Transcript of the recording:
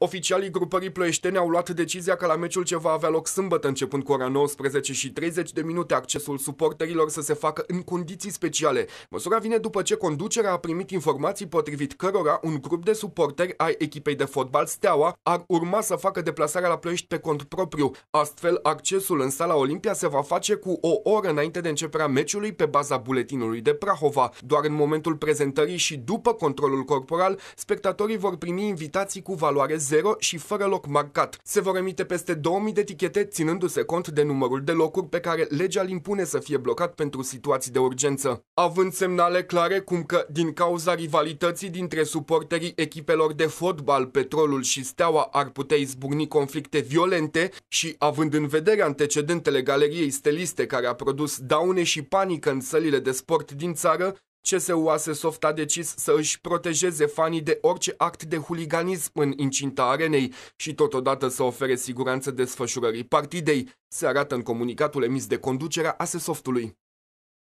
Oficialii grupării ploieștene au luat decizia că la meciul ce va avea loc sâmbătă începând cu ora 19 și 30 de minute accesul suporterilor să se facă în condiții speciale. Măsura vine după ce conducerea a primit informații potrivit cărora un grup de suporteri ai echipei de fotbal Steaua ar urma să facă deplasarea la Ploiești pe cont propriu. Astfel, accesul în sala Olimpia se va face cu o oră înainte de începerea meciului pe baza buletinului de Prahova. Doar în momentul prezentării și după controlul corporal, spectatorii vor primi invitații cu valoare zero și fără loc marcat. Se vor emite peste 2000 de etichete, ținându-se cont de numărul de locuri pe care legea îl impune să fie blocat pentru situații de urgență. Având semnale clare cum că, din cauza rivalității dintre suporterii echipelor de fotbal, petrolul și steaua ar putea izbucni conflicte violente și, având în vedere antecedentele galeriei steliste care a produs daune și panică în sălile de sport din țară, CSU soft a decis să își protejeze fanii de orice act de huliganism în incinta arenei și totodată să ofere siguranță desfășurării partidei, se arată în comunicatul emis de conducerea Asesoftului.